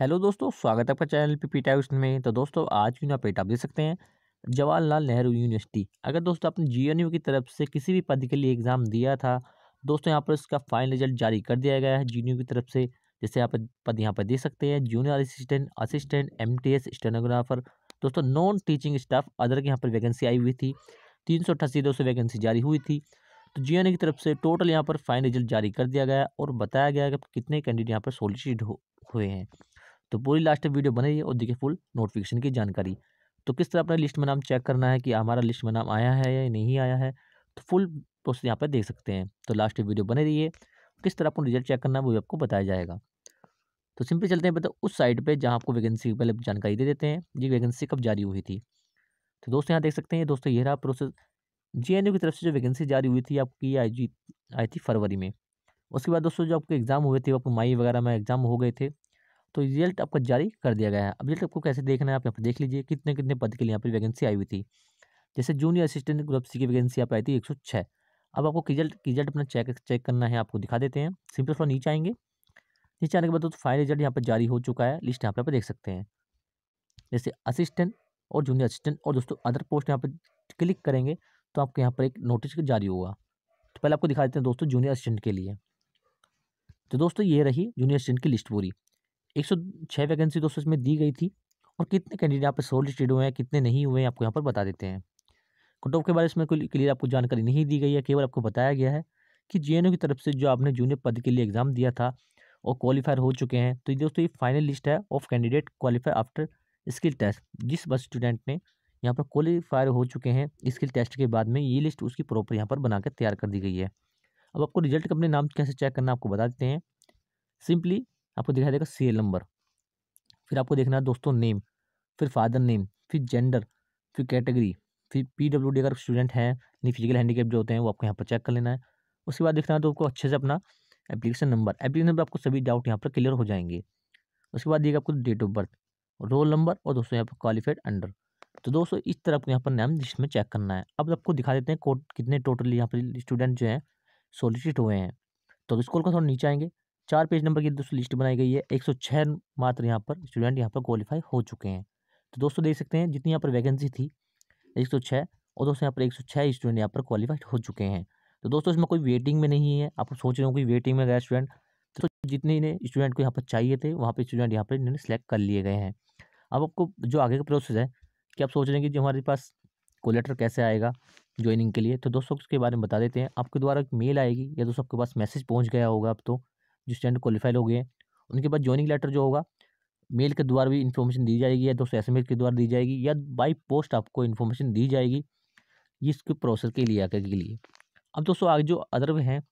hello दोस्तों स्वागत है आपका चैनल पी पी टाइम्स में तो दोस्तों आज की ना पेट आप देख सकते हैं जवाहरलाल नेहरू यूनिवर्सिटी अगर दोस्तों आपने जी की तरफ से किसी भी पद के लिए एग्ज़ाम दिया था दोस्तों यहाँ पर इसका फाइनल रिजल्ट जारी कर दिया गया है जी की तरफ से जैसे आप पद यहाँ पर देख सकते हैं junior assistant assistant M T S stenographer दोस्तों नॉन टीचिंग स्टाफ अदर की यहाँ पर वैकेंसी आई हुई थी तीन सौ वैकेंसी जारी हुई थी तो जी की तरफ से टोटल यहाँ पर फाइनल रिजल्ट जारी कर दिया गया और बताया गया कि कितने कैंडिडेट यहाँ पर सोलिसिट हुए हैं तो पूरी लास्ट वीडियो बने रही और देखिए फुल नोटिफिकेशन की जानकारी तो किस तरह अपना लिस्ट में नाम चेक करना है कि हमारा लिस्ट में नाम आया है या नहीं आया है तो फुल प्रोसेस यहाँ पर देख सकते हैं तो लास्ट वीडियो बने रहिए किस तरह आपको रिजल्ट चेक करना है वो भी आपको बताया जाएगा तो सिंपली चलते हैं मतलब उस साइट पे जहाँ आपको वैकेंसी की पहले जानकारी दे देते हैं ये वैकेंसी कब जारी हुई थी तो दोस्तों यहाँ देख सकते हैं दोस्तों ये रहा प्रोसेस जे की तरफ से जो वैकेंसी जारी हुई थी आपकी आई जी आई थी फरवरी में उसके बाद दोस्तों जो आपके एग्ज़ाम हुए थे वो आपको मई वगैरह में एग्ज़ाम हो गए थे तो रिजल्ट आपका जारी कर दिया गया है अब रिजल्ट आपको कैसे देखना है आप यहाँ पर देख लीजिए कितने कितने पद के लिए यहाँ पर वैकेंसी आई हुई थी जैसे जूनियर असिस्टेंट ग्रुप सी की वैकेंसी आप आई थी एक अब आपको रिजल्ट रिजल्ट अपना चेक चेक करना है आपको दिखा देते हैं सिंपल थोड़ा नीचे आएंगे नीचे आने के बाद तो फाइनल रिजल्ट यहाँ पर जारी हो चुका है लिस्ट यहाँ पर आप देख सकते हैं जैसे असिस्टेंट और जूनियर असिस्टेंट और दोस्तों अदर पोस्ट यहाँ पर क्लिक करेंगे तो आपके यहाँ पर एक नोटिस जारी होगा तो पहले आपको दिखा देते हैं दोस्तों जूनियर असिस्टेंट के लिए तो दोस्तों ये रही जूनियर असिस्टेंट की लिस्ट पूरी एक सौ छः वैकेंसी दोस्तों इसमें दी गई थी और कितने कैंडिडेट आप सोलिस्टेड हुए हैं कितने नहीं हुए हैं आपको यहाँ पर बता देते हैं कट ऑफ के बारे में कोई क्लियर आपको जानकारी नहीं दी गई है केवल आपको बताया गया है कि जे की तरफ से जो आपने जूनियर पद के लिए एग्ज़ाम दिया था और क्वालिफायर हो चुके हैं तो ये दोस्तों ये फाइनल लिस्ट है of candidate qualify after skill test जिस बस स्टूडेंट ने यहाँ पर क्वालिफायर हो चुके हैं स्किल टेस्ट के बाद में ये लिस्ट उसकी प्रॉपर यहाँ पर बनाकर तैयार कर दी गई है अब आपको रिजल्ट अपने नाम कैसे चेक करना आपको बता देते हैं सिंपली आपको दिखाई देगा सीरियल नंबर फिर आपको देखना है दोस्तों नेम फिर फादर नेम फिर जेंडर फिर कैटेगरी फिर पी डब्ल्यू डी अगर स्टूडेंट हैं नहीं फिजिकल हैंडीकेप जो होते हैं वो आपको यहाँ पर चेक कर लेना है उसके बाद देखना है तो आपको अच्छे से अपना एप्लीकेशन नंबर एप्लीकेशन नंबर आपको सभी डाउट यहाँ पर क्लियर हो जाएंगे उसके बाद देखिए आपको date of birth roll number और दोस्तों यहाँ पर क्वालिफाइड अंडर तो दोस्तों इस तरह आपको यहाँ पर नाम लिस्ट में चेक करना है अब आपको दिखा देते हैं कोर्ट कितने टोटल यहाँ पर स्टूडेंट जो हैं सोलिसिट हुए हैं तो स्कूल का थोड़ा नीचे आएंगे चार पेज नंबर की दोस्तों लिस्ट बनाई गई है एक सौ छः मात्र यहाँ पर स्टूडेंट यहाँ पर क्वालिफाई हो चुके हैं तो दोस्तों देख सकते हैं जितनी यहाँ पर वैकेंसी थी एक सौ छः और दोस्तों यहाँ पर एक सौ छः स्टूडेंट यहाँ पर क्वालिफाइड हो चुके हैं तो दोस्तों इसमें कोई वेटिंग में नहीं है आप सोच रहे हो कि वेटिंग में गया स्टूडेंट तो जितने इन्हें स्टूडेंट को यहाँ पर चाहिए थे वहाँ पर स्टूडेंट यहाँ पर इन्होंने सेलेक्ट कर लिए गए हैं अब आपको जो आगे का प्रोसेस है कि आप सोच रहे हैं कि जो हमारे पास कोलेटर कैसे आएगा ज्वाइनिंग के लिए तो दोस्तों उसके बारे में बता देते हैं आपके द्वारा एक मेल आएगी या दोस्तों आपके पास मैसेज पहुँच गया होगा अब तो जो स्टैंड क्वालिफाइड हो गए हैं उनके बाद ज्वाइनिंग लेटर जो होगा मेल के द्वारा भी इन्फॉर्मेशन दी जाएगी या दोस्तों एस के द्वारा दी जाएगी या बाई पोस्ट आपको इन्फॉर्मेशन दी जाएगी इसके प्रोसेस के लिए आकर के लिए अब दोस्तों आगे जो अदर हैं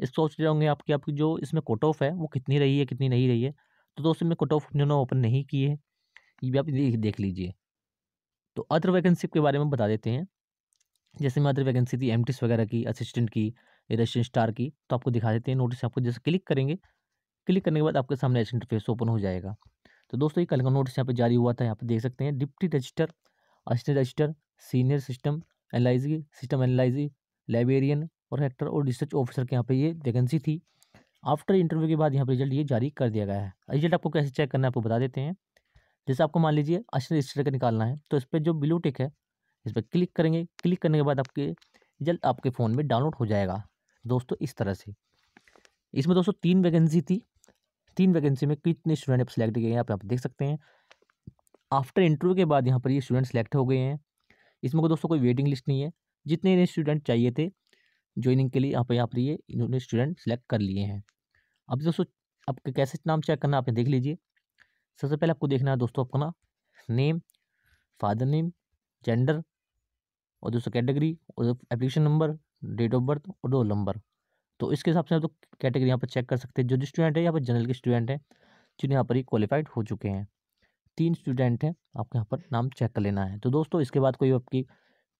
इस सोच रहे होंगे आपकी आपकी जो इसमें कट ऑफ है वो कितनी रही है कितनी नहीं रही है तो दोस्तों में कट ऑफ इन्होंने ओपन नहीं किए ये भी आप देख लीजिए तो अदर वैकेंसी के बारे में बता देते हैं जैसे मैं अदर वैकेंसी थी एम वगैरह की असिस्टेंट की रशियन स्टार की तो आपको दिखा देते हैं नोटिस आपको जैसे क्लिक करेंगे क्लिक करने के बाद आपके सामने ऐसा फेस ओपन हो जाएगा तो दोस्तों ये कल का नोटिस यहाँ पे जारी हुआ था यहाँ पे देख सकते हैं deputy registrar assistant registrar senior system analyst system analyst librarian और हेक्टर और रिसर्च ऑफिसर के यहाँ पे ये वैकेंसी थी आफ्टर इंटरव्यू के बाद यहाँ पर रिजल्ट ये जारी कर दिया गया है रिजल्ट आपको कैसे चेक करना है आपको बता देते हैं जैसे आपको मान लीजिए असिस्टेंट रजिस्टर का निकालना है तो इस पर जो ब्लू टिक है इस पर क्लिक करेंगे क्लिक करने के बाद आपके जल्द आपके फ़ोन में डाउनलोड हो जाएगा दोस्तों इस तरह से इसमें दोस्तों तीन वैकेंसी थी तीन वैकेंसी में कितने स्टूडेंट सेलेक्ट किए हैं आप यहाँ पर देख सकते हैं आफ्टर इंटरव्यू के बाद यहाँ पर ये स्टूडेंट सेलेक्ट हो गए हैं इसमें को दोस्तों कोई वेटिंग लिस्ट नहीं है जितने इन्हें स्टूडेंट चाहिए थे ज्वाइनिंग के लिए यहाँ पर यहाँ पर ये इन्होंने स्टूडेंट सेलेक्ट कर लिए हैं अब दोस्तों आपके कैसे नाम चेक करना आपने देख लीजिए सबसे पहले आपको देखना है दोस्तों अपना नेम फादर नेम जेंडर और दूसरा कैटेगरी और application number date of birth और रोल नंबर तो इसके हिसाब से आप तो कैटेगरी यहाँ पर चेक कर सकते हैं जो जो स्टूडेंट है यहाँ पर जनरल के स्टूडेंट हैं जिन्हें यहाँ पर ही क्वालिफाइड हो चुके हैं तीन स्टूडेंट हैं आपको यहाँ पर नाम चेक कर लेना है तो दोस्तों इसके बाद कोई आपकी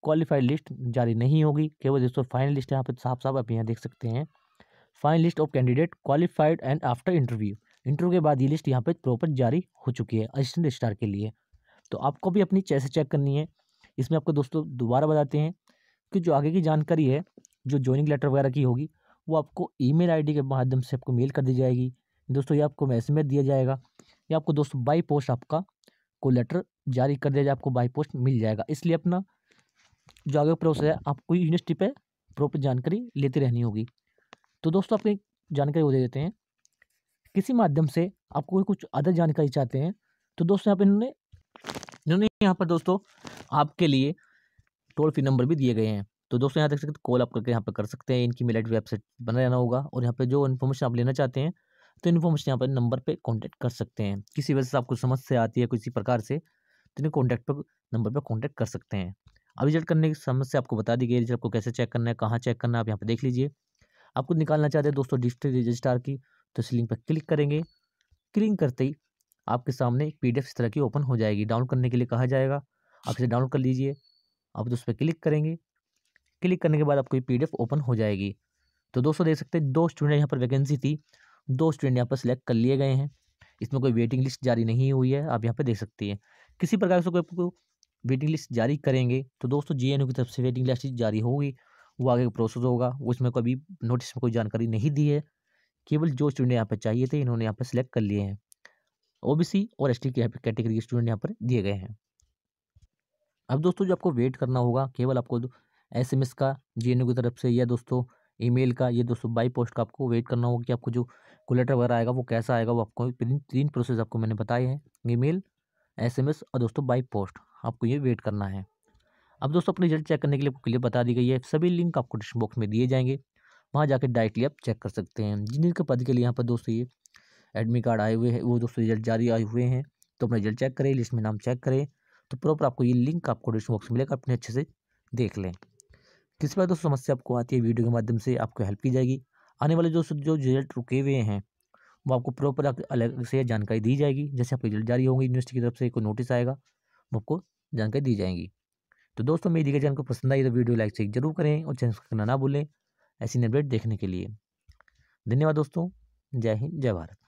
क्वालिफाइड लिस्ट जारी नहीं होगी केवल दोस्तों फाइनल लिस्ट यहाँ पर साफ साफ आप यहाँ देख सकते हैं final list of candidate qualified and after interview interview के बाद ये लिस्ट यहाँ पर प्रॉपर जारी हो चुकी है असिस्टेंट स्टार के लिए तो आपको भी अपनी चैसे चेक करनी है इसमें आपको दोस्तों दोबारा बताते हैं कि जो आगे की जानकारी है जो ज्वाइनिंग लेटर वगैरह की होगी वो आपको ईमेल आईडी के माध्यम से आपको मेल कर दी जाएगी दोस्तों ये आपको मैसेज में दिया जाएगा या आपको दोस्तों बाई पोस्ट आपका को लेटर जारी कर दिया जाए आपको बाई पोस्ट मिल जाएगा इसलिए अपना जो आगे प्रोसेस है आपको यूनिवर्सिटी पर प्रॉपर जानकारी लेती रहनी होगी तो दोस्तों आपकी जानकारी वो दे देते हैं किसी माध्यम से आपको कुछ अदर जानकारी चाहते हैं तो दोस्तों यहाँ पर इन्होंने इन्होंने यहाँ पर दोस्तों आपके लिए टोल फ्री नंबर भी दिए गए हैं तो दोस्तों यहाँ देख सकते कॉल आप करके यहाँ पर कर सकते हैं इनकी मेल आई वेबसाइट बना रहना होगा और यहाँ पर जो इन्फॉर्मेशन आप लेना चाहते हैं तो इन्फॉर्मेशन यहाँ पर नंबर पर कॉन्टैक्ट कर सकते हैं किसी वजह से आपको समस्या आती है किसी प्रकार से तो इन्हें कॉन्टैक्ट पर नंबर पर कॉन्टैक्ट कर सकते हैं अब रिजल्ट करने की समस्या आपको बता दी गई रिजल्ट आपको कैसे चेक करना है कहाँ चेक करना है आप यहाँ पर देख लीजिए आपको निकालना चाहते हैं दोस्तों डिस्ट्रिक्ट रजिस्ट्रार की तो इस लिंक पर क्लिक करेंगे क्लिक करते ही आपके सामने एक पी इस तरह की ओपन हो जाएगी डाउनलोड करने के लिए कहा जाएगा आप इसे डाउनलोड कर लीजिए आप तो उस पर क्लिक करेंगे क्लिक करने के बाद आपको ये पी ओपन हो जाएगी तो दोस्तों देख सकते हैं दो स्टूडेंट यहाँ पर वैकेंसी थी दो स्टूडेंट यहाँ पर सिलेक्ट कर लिए गए हैं इसमें कोई वेटिंग लिस्ट जारी नहीं हुई है आप यहाँ पर देख सकती हैं किसी प्रकार से कोई आपको वेटिंग लिस्ट जारी करेंगे तो दोस्तों जे की तरफ से वेटिंग लिस्ट जारी होगी वो आगे प्रोसेस होगा उसमें कभी नोटिस में कोई जानकारी नहीं दी है केवल जो स्टूडेंट यहाँ पर चाहिए थे इन्होंने यहाँ पर सिलेक्ट कर लिए हैं ओबीसी और एसटी के यहाँ पर कैटेगरी के स्टूडेंट यहाँ पर दिए गए हैं अब दोस्तों जो आपको वेट करना होगा केवल आपको एस एम एस का जी की तरफ से या दोस्तों ईमेल का या दोस्तों बाई पोस्ट का आपको वेट करना होगा कि आपको जो कुलेटर वगैरह आएगा वो कैसा आएगा वो आपको तीन प्रोसेस आपको मैंने बताए हैं एम एस और दोस्तों बाई पोस्ट आपको ये वेट करना है अब दोस्तों अपने रिजल्ट चेक करने के लिए आपको क्लियर बता दी गई है सभी लिंक आपको डिस्क्रिप्शन बॉक्स में दिए जाएंगे वहाँ जाकर डायरेक्टली आप चेक कर सकते हैं जिन जिनके पद के लिए यहाँ पर दोस्तों ये एडमिट कार्ड आए हुए हैं वो दोस्तों रिजल्ट जारी आए हुए हैं तो अपना रिजल्ट चेक करें लिस्ट में नाम चेक करें तो प्रॉपर आपको ये लिंक आपको डिस्क्रिप्शन बॉक्स में मिलेगा अपने अच्छे से देख लें किसी बात दोस्तों समस्या आपको आती है वीडियो के माध्यम से आपको हेल्प की जाएगी आने वाले जो जो रिजल्ट रुके हुए हैं वो आपको प्रॉपर अलग से जानकारी दी जाएगी जैसे आपको रिजल्ट जारी होंगे यूनिवर्सिटी की तरफ से कोई नोटिस आएगा वो आपको जानकारी दी जाएगी तो दोस्तों मेरी दी गई पसंद आई तो वीडियो लाइक से जरूर करें और चैनल करना ना भूलें ऐसी अपडेट देखने के लिए धन्यवाद दोस्तों जय हिंद जय भारत